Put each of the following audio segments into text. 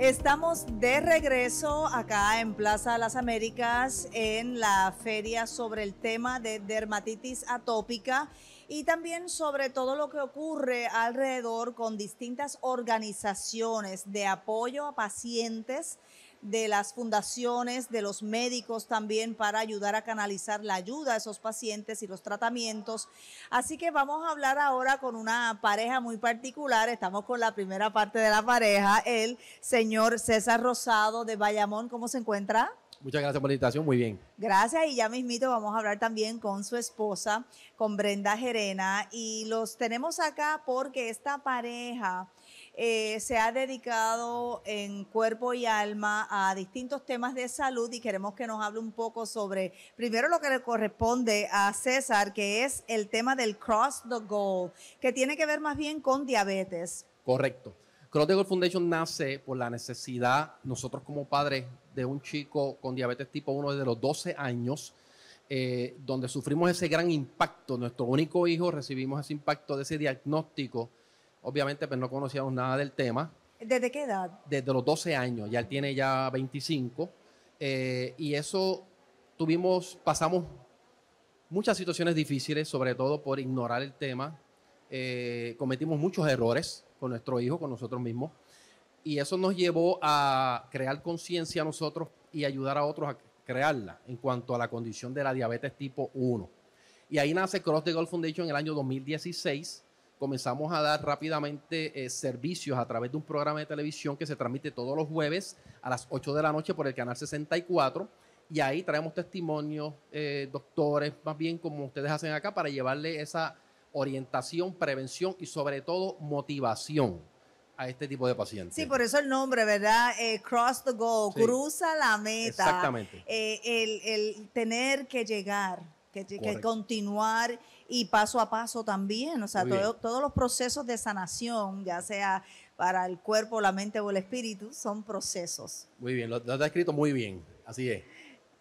Estamos de regreso acá en Plaza de las Américas en la feria sobre el tema de dermatitis atópica y también sobre todo lo que ocurre alrededor con distintas organizaciones de apoyo a pacientes de las fundaciones, de los médicos también para ayudar a canalizar la ayuda a esos pacientes y los tratamientos. Así que vamos a hablar ahora con una pareja muy particular. Estamos con la primera parte de la pareja, el señor César Rosado de Bayamón. ¿Cómo se encuentra? Muchas gracias por la invitación, muy bien. Gracias y ya mismito vamos a hablar también con su esposa, con Brenda Gerena y los tenemos acá porque esta pareja eh, se ha dedicado en cuerpo y alma a distintos temas de salud y queremos que nos hable un poco sobre, primero lo que le corresponde a César, que es el tema del Cross the Goal, que tiene que ver más bien con diabetes. Correcto. Cross the Goal Foundation nace por la necesidad, nosotros como padres, de un chico con diabetes tipo 1 desde los 12 años. Eh, donde sufrimos ese gran impacto, nuestro único hijo recibimos ese impacto de ese diagnóstico Obviamente, pues no conocíamos nada del tema. ¿Desde qué edad? Desde los 12 años, ya él tiene ya 25. Eh, y eso tuvimos, pasamos muchas situaciones difíciles, sobre todo por ignorar el tema. Eh, cometimos muchos errores con nuestro hijo, con nosotros mismos. Y eso nos llevó a crear conciencia a nosotros y ayudar a otros a crearla en cuanto a la condición de la diabetes tipo 1. Y ahí nace Cross the Gold Foundation en el año 2016 comenzamos a dar rápidamente eh, servicios a través de un programa de televisión que se transmite todos los jueves a las 8 de la noche por el canal 64. Y ahí traemos testimonios, eh, doctores, más bien como ustedes hacen acá, para llevarle esa orientación, prevención y sobre todo motivación a este tipo de pacientes. Sí, por eso el nombre, ¿verdad? Eh, cross the goal, cruza la meta. Exactamente. El, tener que llegar, que, que continuar y paso a paso también, o sea, todos los procesos de sanación, ya sea para el cuerpo, la mente o el espíritu, son procesos. Muy bien, lo, lo has descrito muy bien, así es.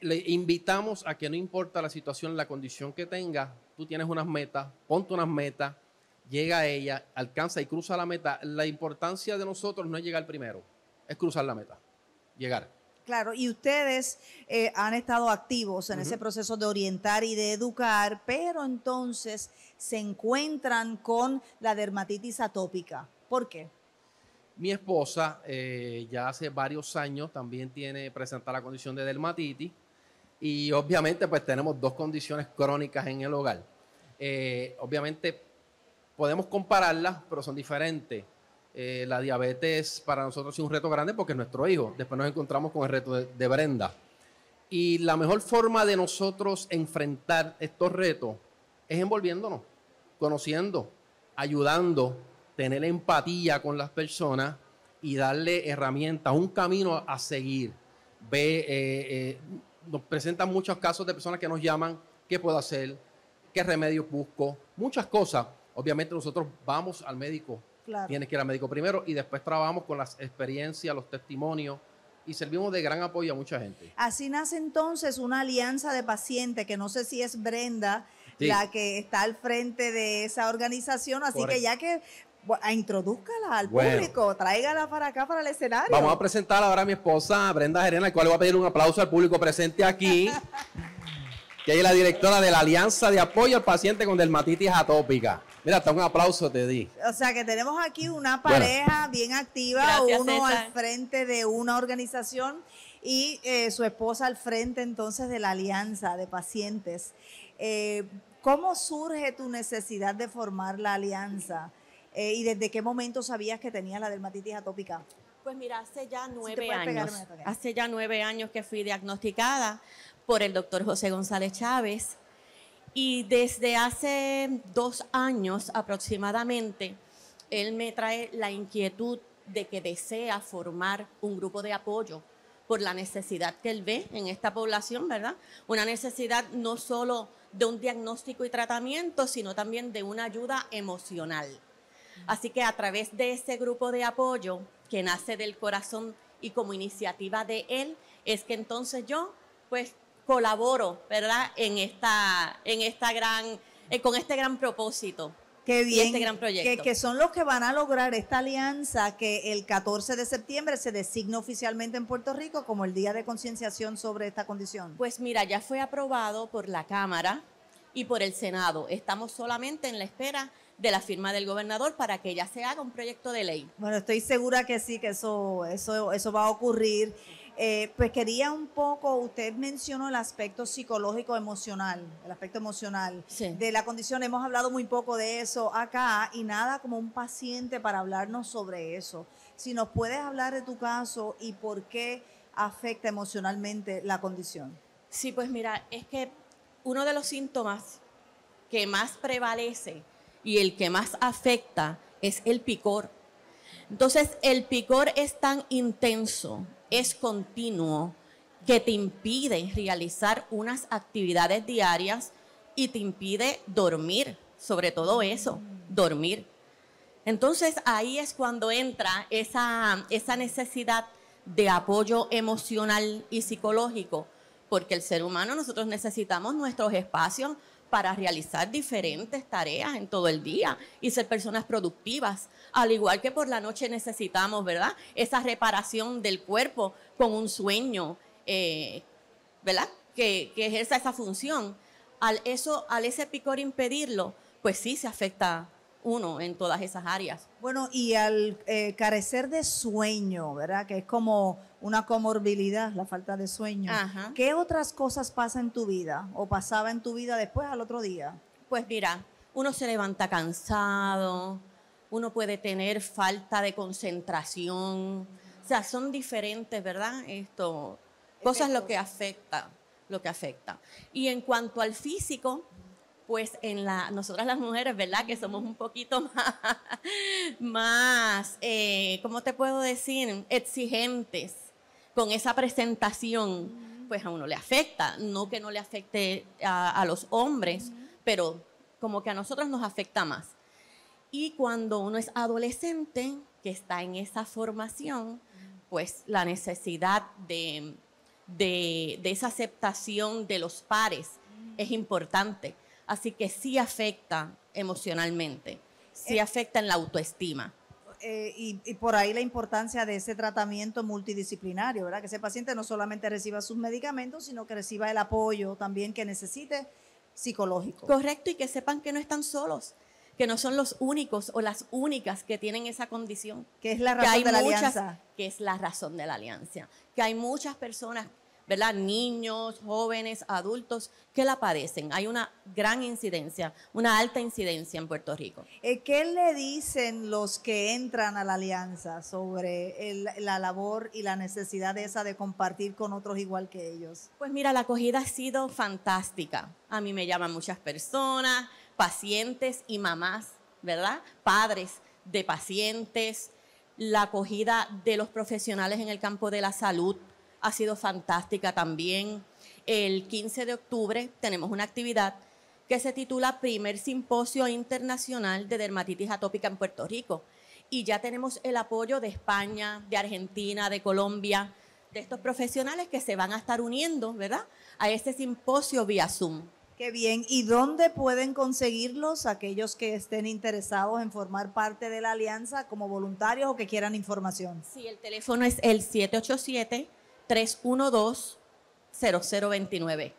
Le invitamos a que no importa la situación, la condición que tenga tú tienes unas metas, ponte unas metas, llega a ella, alcanza y cruza la meta. La importancia de nosotros no es llegar primero, es cruzar la meta, llegar. Claro, y ustedes eh, han estado activos en ese proceso de orientar y de educar, pero entonces se encuentran con la dermatitis atópica. ¿Por qué? Mi esposa eh, ya hace varios años también tiene presenta la condición de dermatitis y obviamente pues tenemos dos condiciones crónicas en el hogar. Eh, obviamente podemos compararlas, pero son diferentes. Eh, la diabetes para nosotros es un reto grande porque es nuestro hijo. Después nos encontramos con el reto de, Brenda. Y la mejor forma de nosotros enfrentar estos retos es envolviéndonos, conociendo, ayudando, tener empatía con las personas y darle herramientas, un camino a seguir. Ve, eh, eh, nos presentan muchos casos de personas que nos llaman, ¿qué puedo hacer? ¿Qué remedio busco? Muchas cosas. Obviamente nosotros vamos al médico, Tienes que ir al médico primero y después trabajamos con las experiencias, los testimonios y servimos de gran apoyo a mucha gente. Así nace entonces una alianza de pacientes, que no sé si es Brenda la que está al frente de esa organización, así que ya que bueno, introdúzcala al público, tráigala para acá, para el escenario. Vamos a presentar ahora a mi esposa, Brenda Gerena, al cual le voy a pedir un aplauso al público presente aquí, que es la directora de la Alianza de Apoyo al Paciente con Dermatitis Atópica. Mira, hasta un aplauso te di. O sea que tenemos aquí una pareja bien activa, uno al frente de una organización y eh, su esposa al frente entonces de la alianza de pacientes. Eh, ¿Cómo surge tu necesidad de formar la alianza? Eh, ¿Y desde qué momento sabías que tenías la dermatitis atópica? Pues mira, hace ya nueve años. hace ya nueve años que fui diagnosticada por el doctor José González Chávez y desde hace dos años aproximadamente, él me trae la inquietud de que desea formar un grupo de apoyo por la necesidad que él ve en esta población, ¿verdad? Una necesidad no solo de un diagnóstico y tratamiento, sino también de una ayuda emocional. Así que a través de ese grupo de apoyo que nace del corazón y como iniciativa de él, es que entonces yo, pues colaboro, ¿verdad? En esta, en esta gran, eh, con este gran propósito. Qué este bien. este gran proyecto. Que, son los que van a lograr esta alianza que el 14 de septiembre se designa oficialmente en Puerto Rico como el Día de Concienciación sobre esta condición. Pues mira, ya fue aprobado por la Cámara y por el Senado. Estamos solamente en la espera de la firma del gobernador para que ya se haga un proyecto de ley. Bueno, estoy segura que sí, que eso, eso, eso va a ocurrir. Eh, pues quería un poco, usted mencionó el aspecto psicológico emocional, el aspecto emocional de la condición, hemos hablado muy poco de eso acá y nada como un paciente para hablarnos sobre eso. Si nos puedes hablar de tu caso y por qué afecta emocionalmente la condición. Sí, pues mira, es que uno de los síntomas que más prevalece y el que más afecta es el picor. Entonces, el picor es tan intenso es continuo, que te impide realizar unas actividades diarias y te impide dormir, sobre todo eso, dormir. Entonces ahí es cuando entra esa, necesidad de apoyo emocional y psicológico, porque el ser humano nosotros necesitamos nuestros espacios para realizar diferentes tareas en todo el día y ser personas productivas. Al igual que por la noche necesitamos, ¿verdad? Esa reparación del cuerpo con un sueño, eh, ¿verdad? Que, que, ejerza esa función. Al, eso, al ese picor impedirlo, pues sí se afecta uno en todas esas áreas. Bueno, y al eh, carecer de sueño, ¿verdad? Que es como una comorbilidad, la falta de sueño. ¿Qué otras cosas pasan en tu vida o pasaba en tu vida después al otro día? Pues mira, uno se levanta cansado, uno puede tener falta de concentración, o sea, son diferentes, ¿verdad? Esto, cosas lo que afecta, lo que afecta. Y en cuanto al físico, pues en la, nosotras las mujeres, ¿verdad? Que somos un poquito más, más eh, ¿cómo te puedo decir? Exigentes con esa presentación, pues a uno le afecta, no que no le afecte a, los hombres, pero como que a nosotros nos afecta más. Y cuando uno es adolescente, que está en esa formación, pues la necesidad de, de esa aceptación de los pares es importante. Así que sí afecta emocionalmente, sí eh, afecta en la autoestima. Eh, y, por ahí la importancia de ese tratamiento multidisciplinario, ¿verdad? Que ese paciente no solamente reciba sus medicamentos, sino que reciba el apoyo también que necesite psicológico. Correcto, y que sepan que no están solos que no son los únicos o las únicas que tienen esa condición. Que es la razón de la alianza. Que es la razón de la alianza. Que hay muchas personas ¿verdad? Niños, jóvenes, adultos que la padecen. Hay una gran incidencia, una alta incidencia en Puerto Rico. Eh, ¿Qué le dicen los que entran a la alianza sobre la labor y la necesidad de esa de compartir con otros igual que ellos? Pues mira, la acogida ha sido fantástica. A mí me llaman muchas personas, pacientes y mamás, ¿verdad? Padres de pacientes, la acogida de los profesionales en el campo de la salud, ha sido fantástica también. El 15 de octubre tenemos una actividad que se titula Primer Simposio Internacional de Dermatitis Atópica en Puerto Rico. Y ya tenemos el apoyo de España, de Argentina, de Colombia, de estos profesionales que se van a estar uniendo, ¿verdad? A este simposio vía Zoom. Qué bien. ¿Y dónde pueden conseguirlos aquellos que estén interesados en formar parte de la alianza como voluntarios o que quieran información? Sí, el teléfono es el 787 787-312-0029.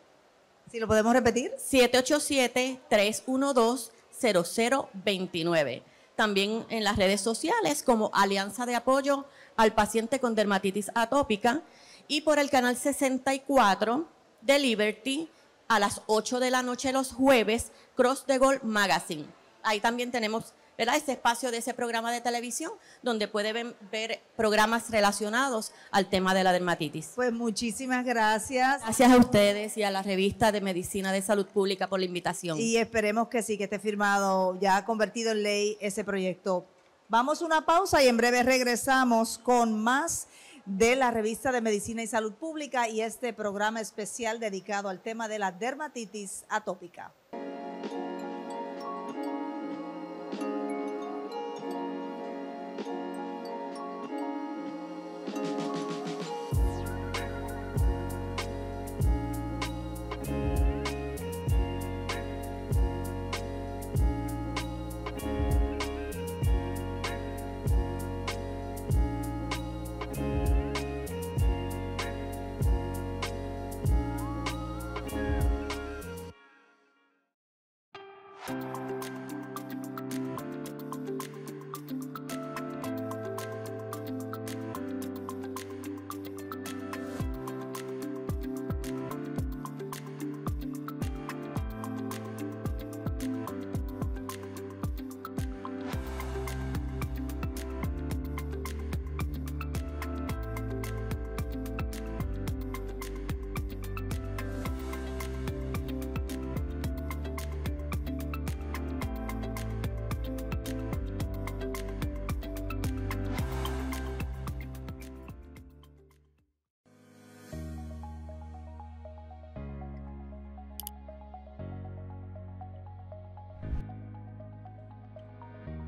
sí lo podemos repetir. 787-312-0029. También en las redes sociales como Alianza de Apoyo al Paciente con Dermatitis Atópica y por el canal 64 de Liberty a las 8 de la noche los jueves, Cross the Gold Magazine. Ahí también tenemos ¿verdad? Este espacio de ese programa de televisión donde pueden ver, programas relacionados al tema de la dermatitis. Pues muchísimas gracias. Gracias a ustedes y a la revista de Medicina de Salud Pública por la invitación. Y esperemos que sí, que esté firmado, ya convertido en ley ese proyecto. Vamos a una pausa y en breve regresamos con más de la revista de Medicina y Salud Pública y este programa especial dedicado al tema de la dermatitis atópica.